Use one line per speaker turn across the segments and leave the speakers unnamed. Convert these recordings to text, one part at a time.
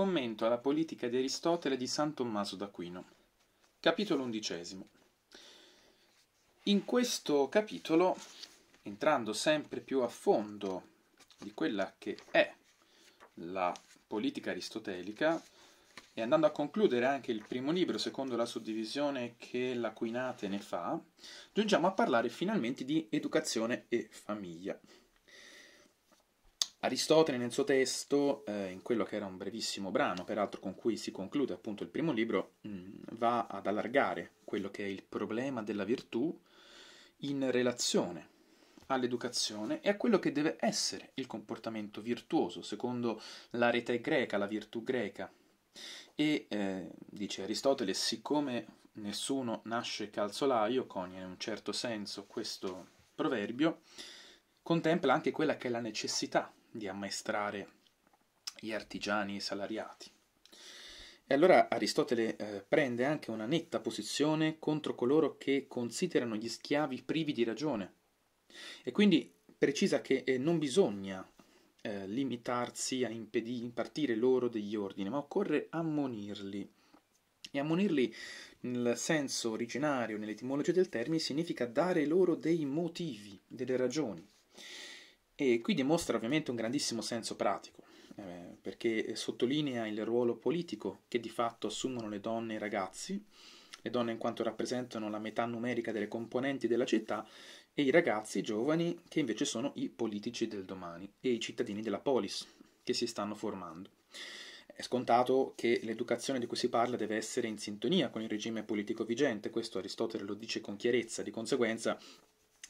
Commento alla politica di Aristotele di San Tommaso d'Aquino. Capitolo undicesimo. In questo capitolo, entrando sempre più a fondo di quella che è la politica aristotelica, e andando a concludere anche il primo libro secondo la suddivisione che la Quinate ne fa, giungiamo a parlare finalmente di educazione e famiglia. Aristotele nel suo testo, eh, in quello che era un brevissimo brano, peraltro con cui si conclude appunto il primo libro, mh, mm, va ad allargare quello che è il problema della virtù in relazione all'educazione e a quello che deve essere il comportamento virtuoso, secondo la rete greca, la virtù greca. E eh, dice Aristotele, siccome nessuno nasce calzolaio, coglie in un certo senso questo proverbio, contempla anche quella che è la necessità di ammaestrare gli artigiani e i salariati. E allora Aristotele eh, prende anche una netta posizione contro coloro che considerano gli schiavi privi di ragione e quindi precisa che eh, non bisogna eh, limitarsi a impedì, impartire loro degli ordini, ma occorre ammonirli. E ammonirli nel senso originario, nell'etimologia del termine, significa dare loro dei motivi, delle ragioni. E qui dimostra ovviamente un grandissimo senso pratico, eh, perché sottolinea il ruolo politico che di fatto assumono le donne e i ragazzi, le donne in quanto rappresentano la metà numerica delle componenti della città, e i ragazzi i giovani che invece sono i politici del domani e i cittadini della polis che si stanno formando. È scontato che l'educazione di cui si parla deve essere in sintonia con il regime politico vigente, questo Aristotele lo dice con chiarezza, di conseguenza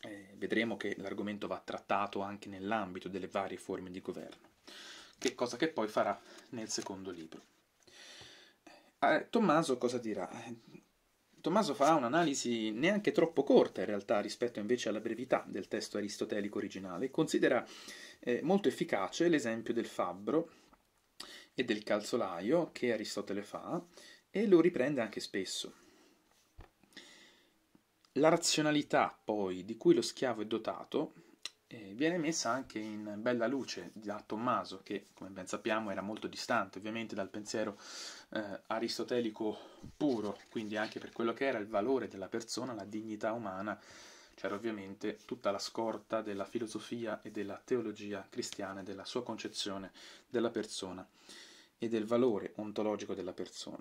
eh, vedremo che l'argomento va trattato anche nell'ambito delle varie forme di governo, che cosa che poi farà nel secondo libro. Eh, eh Tommaso cosa dirà? Eh, Tommaso fa un'analisi neanche troppo corta in realtà rispetto invece alla brevità del testo aristotelico originale e considera eh, molto efficace l'esempio del fabbro e del calzolaio che Aristotele fa e lo riprende anche spesso. La razionalità poi di cui lo schiavo è dotato eh, viene messa anche in bella luce da Tommaso, che come ben sappiamo era molto distante ovviamente dal pensiero eh, aristotelico puro, quindi anche per quello che era il valore della persona, la dignità umana, c'era ovviamente tutta la scorta della filosofia e della teologia cristiana e della sua concezione della persona e del valore ontologico della persona.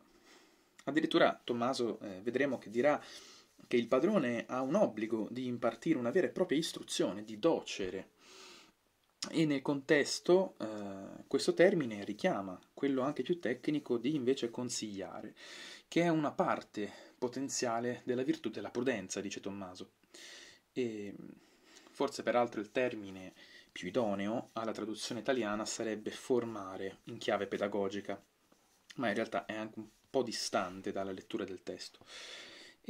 Addirittura Tommaso eh, vedremo che dirà che il padrone ha un obbligo di impartire una vera e propria istruzione, di docere. E nel contesto eh, questo termine richiama quello anche più tecnico di invece consigliare, che è una parte potenziale della virtù della prudenza, dice Tommaso. E forse peraltro il termine più idoneo alla traduzione italiana sarebbe formare in chiave pedagogica, ma in realtà è anche un po' distante dalla lettura del testo.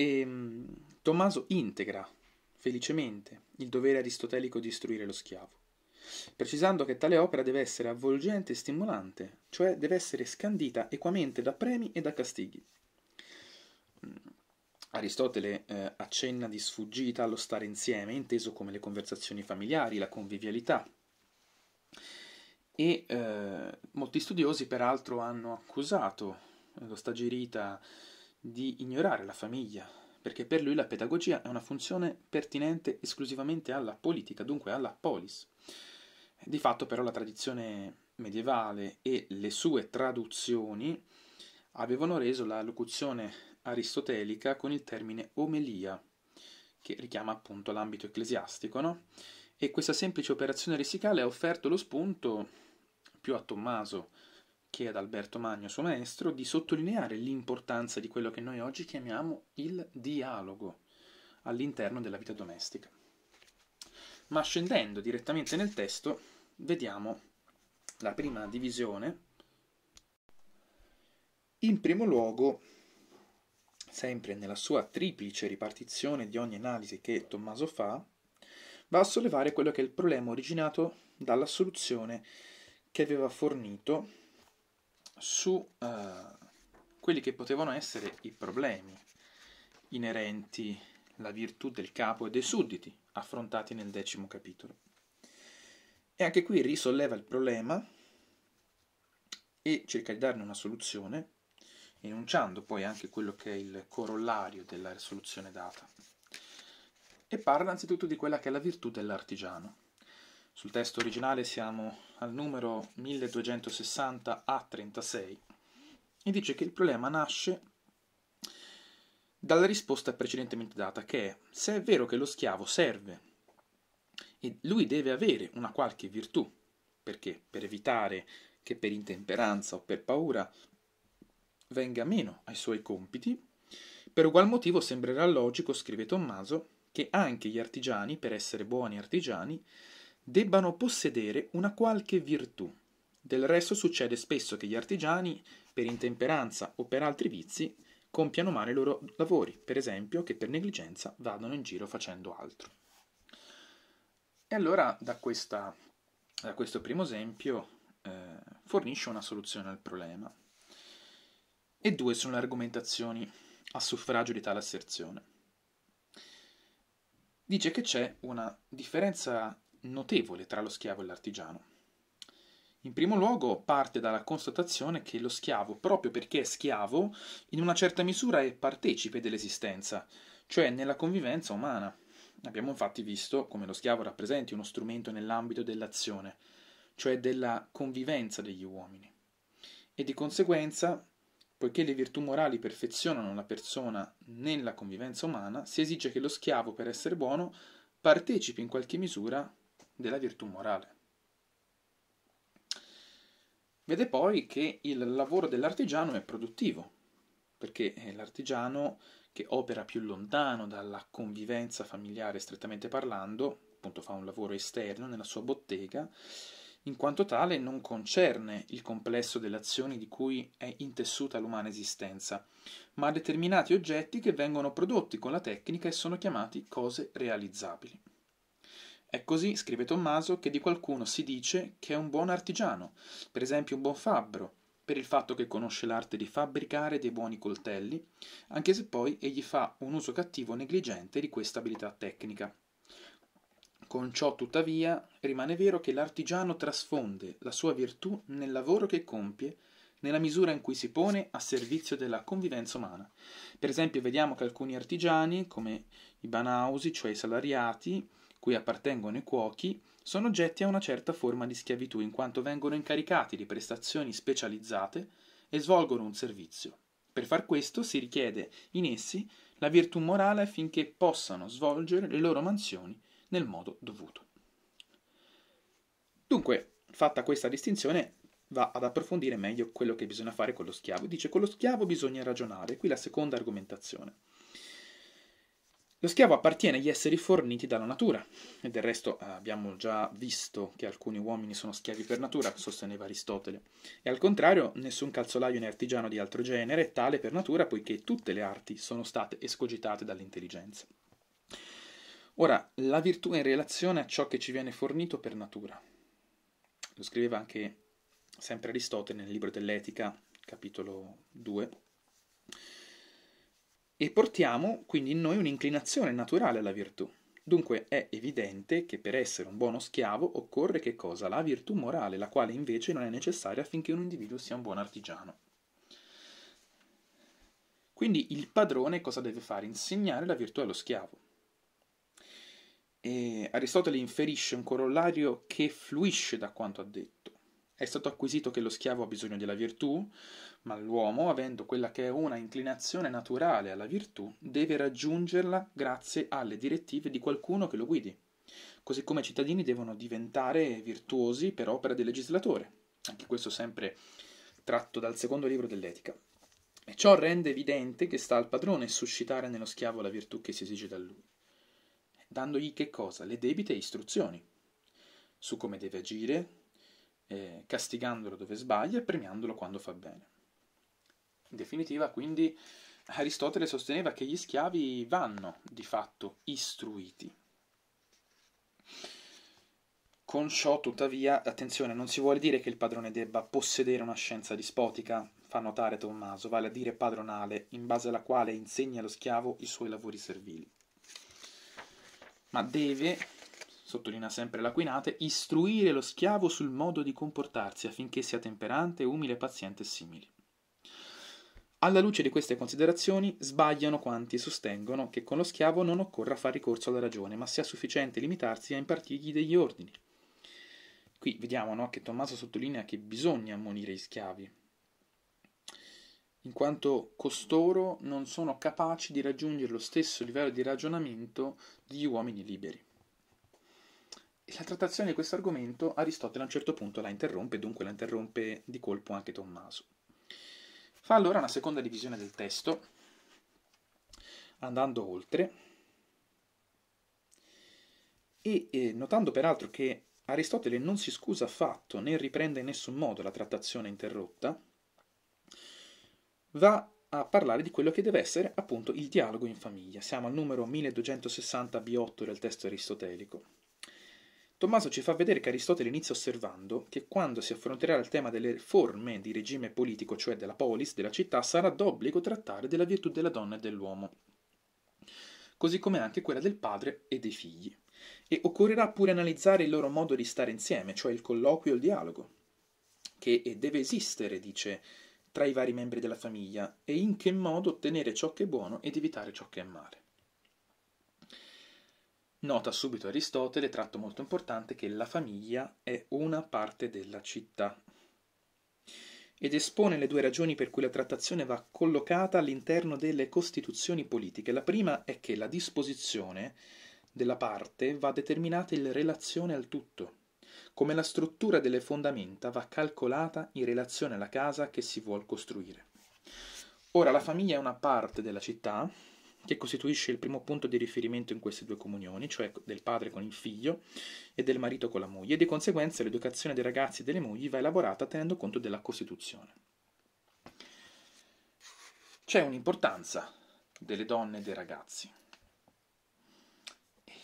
E ehm, Tommaso integra felicemente il dovere aristotelico di istruire lo schiavo, precisando che tale opera deve essere avvolgente e stimolante, cioè deve essere scandita equamente da premi e da castighi. Mm. Aristotele eh, accenna di sfuggita allo stare insieme, inteso come le conversazioni familiari, la convivialità. E eh, molti studiosi peraltro hanno accusato eh, lo stagirita di ignorare la famiglia, perché per lui la pedagogia è una funzione pertinente esclusivamente alla politica, dunque alla polis. Di fatto però la tradizione medievale e le sue traduzioni avevano reso la locuzione aristotelica con il termine omelia, che richiama appunto l'ambito ecclesiastico, no? E questa semplice operazione lessicale ha offerto lo spunto più a Tommaso chiede ad Alberto Magno, suo maestro, di sottolineare l'importanza di quello che noi oggi chiamiamo il dialogo all'interno della vita domestica. Ma scendendo direttamente nel testo, vediamo la prima divisione. In primo luogo, sempre nella sua triplice ripartizione di ogni analisi che Tommaso fa, va a sollevare quello che è il problema originato dalla soluzione che aveva fornito su eh, quelli che potevano essere i problemi inerenti alla virtù del capo e dei sudditi affrontati nel decimo capitolo. E anche qui risolleva il problema e cerca di darne una soluzione, enunciando poi anche quello che è il corollario della soluzione data. E parla anzitutto di quella che è la virtù dell'artigiano. Sul testo originale siamo al numero 1260 a 36 e dice che il problema nasce dalla risposta precedentemente data, che è se è vero che lo schiavo serve e lui deve avere una qualche virtù, perché per evitare che per intemperanza o per paura venga meno ai suoi compiti, per ugual motivo sembrerà logico, scrive Tommaso, che anche gli artigiani, per essere buoni artigiani, debbano possedere una qualche virtù. Del resto succede spesso che gli artigiani, per intemperanza o per altri vizi, compiano male i loro lavori, per esempio che per negligenza vadano in giro facendo altro. E allora da, questa, da questo primo esempio eh, fornisce una soluzione al problema. E due sono le argomentazioni a suffragio di tale asserzione. Dice che c'è una differenza notevole tra lo schiavo e l'artigiano. In primo luogo parte dalla constatazione che lo schiavo, proprio perché è schiavo, in una certa misura è partecipe dell'esistenza, cioè nella convivenza umana. Abbiamo infatti visto come lo schiavo rappresenti uno strumento nell'ambito dell'azione, cioè della convivenza degli uomini. E di conseguenza, poiché le virtù morali perfezionano la persona nella convivenza umana, si esige che lo schiavo, per essere buono, partecipi in qualche misura della virtù morale. Vede poi che il lavoro dell'artigiano è produttivo, perché è l'artigiano che opera più lontano dalla convivenza familiare strettamente parlando, appunto fa un lavoro esterno nella sua bottega, in quanto tale non concerne il complesso delle azioni di cui è intessuta l'umana esistenza, ma determinati oggetti che vengono prodotti con la tecnica e sono chiamati cose realizzabili. È così, scrive Tommaso, che di qualcuno si dice che è un buon artigiano, per esempio un buon fabbro, per il fatto che conosce l'arte di fabbricare dei buoni coltelli, anche se poi egli fa un uso cattivo o negligente di questa abilità tecnica. Con ciò, tuttavia, rimane vero che l'artigiano trasfonde la sua virtù nel lavoro che compie, nella misura in cui si pone a servizio della convivenza umana. Per esempio, vediamo che alcuni artigiani, come i banausi, cioè i salariati, cui appartengono i cuochi, sono oggetti a una certa forma di schiavitù in quanto vengono incaricati di prestazioni specializzate e svolgono un servizio. Per far questo si richiede in essi la virtù morale affinché possano svolgere le loro mansioni nel modo dovuto. Dunque, fatta questa distinzione, va ad approfondire meglio quello che bisogna fare con lo schiavo. Dice con lo schiavo bisogna ragionare, qui la seconda argomentazione. Lo schiavo appartiene agli esseri forniti dalla natura, e del resto eh, abbiamo già visto che alcuni uomini sono schiavi per natura, sosteneva Aristotele, e al contrario nessun calzolaio né artigiano di altro genere è tale per natura poiché tutte le arti sono state escogitate dall'intelligenza. Ora, la virtù è in relazione a ciò che ci viene fornito per natura. Lo scriveva anche sempre Aristotele nel libro dell'Etica, capitolo 2, e portiamo quindi in noi un'inclinazione naturale alla virtù. Dunque è evidente che per essere un buono schiavo occorre che cosa? La virtù morale, la quale invece non è necessaria affinché un individuo sia un buon artigiano. Quindi il padrone cosa deve fare? Insegnare la virtù allo schiavo. E Aristotele inferisce un corollario che fluisce da quanto ha detto. È stato acquisito che lo schiavo ha bisogno della virtù, ma l'uomo, avendo quella che è una inclinazione naturale alla virtù, deve raggiungerla grazie alle direttive di qualcuno che lo guidi. Così come i cittadini devono diventare virtuosi per opera del legislatore. Anche questo sempre tratto dal secondo libro dell'Etica. E ciò rende evidente che sta al padrone suscitare nello schiavo la virtù che si esige da lui, dandogli che cosa? Le debite istruzioni su come deve agire, eh, castigandolo dove sbaglia e premiandolo quando fa bene. In definitiva, quindi, Aristotele sosteneva che gli schiavi vanno di fatto istruiti. Con ciò, tuttavia, attenzione, non si vuole dire che il padrone debba possedere una scienza dispotica, fa notare Tommaso, vale a dire padronale, in base alla quale insegna allo schiavo i suoi lavori servili. Ma deve sottolinea sempre l'Aquinate, istruire lo schiavo sul modo di comportarsi affinché sia temperante, umile, paziente e simili. Alla luce di queste considerazioni, sbagliano quanti sostengono che con lo schiavo non occorra far ricorso alla ragione, ma sia sufficiente limitarsi a impartirgli degli ordini. Qui vediamo no, che Tommaso sottolinea che bisogna ammonire gli schiavi, in quanto costoro non sono capaci di raggiungere lo stesso livello di ragionamento degli uomini liberi la trattazione di questo argomento Aristotele a un certo punto la interrompe, dunque la interrompe di colpo anche Tommaso. Fa allora una seconda divisione del testo, andando oltre, e eh, notando peraltro che Aristotele non si scusa affatto né riprende in nessun modo la trattazione interrotta, va a parlare di quello che deve essere appunto il dialogo in famiglia. Siamo al numero 1260 B8 del testo aristotelico. Tommaso ci fa vedere che Aristotele inizia osservando che quando si affronterà il tema delle forme di regime politico, cioè della polis, della città, sarà d'obbligo trattare della virtù della donna e dell'uomo, così come anche quella del padre e dei figli. E occorrerà pure analizzare il loro modo di stare insieme, cioè il colloquio e il dialogo, che deve esistere, dice, tra i vari membri della famiglia, e in che modo ottenere ciò che è buono ed evitare ciò che è male. Nota subito Aristotele, tratto molto importante, che la famiglia è una parte della città ed espone le due ragioni per cui la trattazione va collocata all'interno delle costituzioni politiche. La prima è che la disposizione della parte va determinata in relazione al tutto, come la struttura delle fondamenta va calcolata in relazione alla casa che si vuol costruire. Ora la famiglia è una parte della città che costituisce il primo punto di riferimento in queste due comunioni, cioè del padre con il figlio e del marito con la moglie, e di conseguenza l'educazione dei ragazzi e delle mogli va elaborata tenendo conto della Costituzione. C'è un'importanza delle donne e dei ragazzi.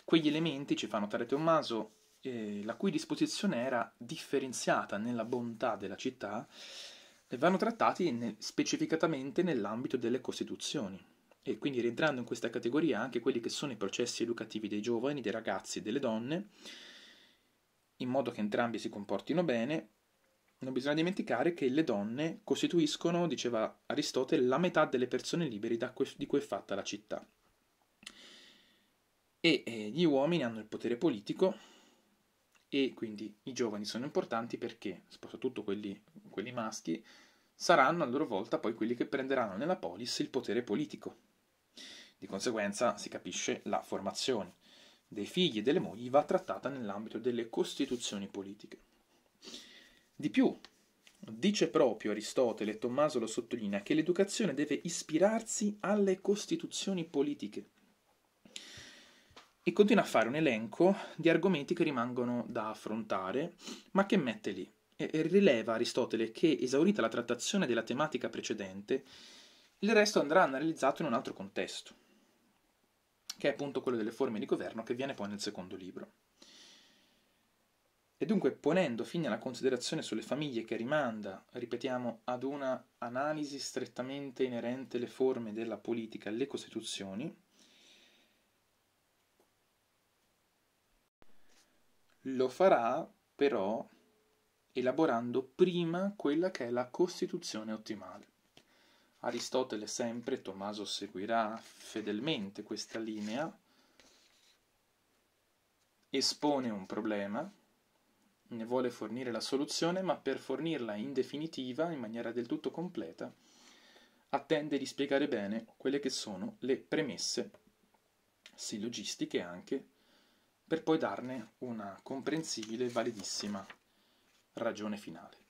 Quegli elementi, ci fa notare Tommaso, eh, la cui disposizione era differenziata nella bontà della città, vanno trattati ne- specificatamente nell'ambito delle costituzioni e quindi rientrando in questa categoria anche quelli che sono i processi educativi dei giovani, dei ragazzi e delle donne, in modo che entrambi si comportino bene, non bisogna dimenticare che le donne costituiscono, diceva Aristotele, la metà delle persone libere di cui è fatta la città. E gli uomini hanno il potere politico e quindi i giovani sono importanti perché, soprattutto quelli, quelli maschi, saranno a loro volta poi quelli che prenderanno nella polis il potere politico di conseguenza si capisce la formazione dei figli e delle mogli va trattata nell'ambito delle costituzioni politiche. Di più, dice proprio Aristotele e Tommaso lo sottolinea che l'educazione deve ispirarsi alle costituzioni politiche e continua a fare un elenco di argomenti che rimangono da affrontare, ma che mette lì. E rileva Aristotele che, esaurita la trattazione della tematica precedente, il resto andrà analizzato in un altro contesto che è appunto quello delle forme di governo che viene poi nel secondo libro. E dunque, ponendo fine alla considerazione sulle famiglie che rimanda, ripetiamo, ad una analisi strettamente inerente alle forme della politica e alle costituzioni, lo farà però elaborando prima quella che è la costituzione ottimale. Aristotele sempre, Tommaso seguirà fedelmente questa linea, espone un problema, ne vuole fornire la soluzione, ma per fornirla in definitiva, in maniera del tutto completa, attende di spiegare bene quelle che sono le premesse sillogistiche anche, per poi darne una comprensibile e validissima ragione finale.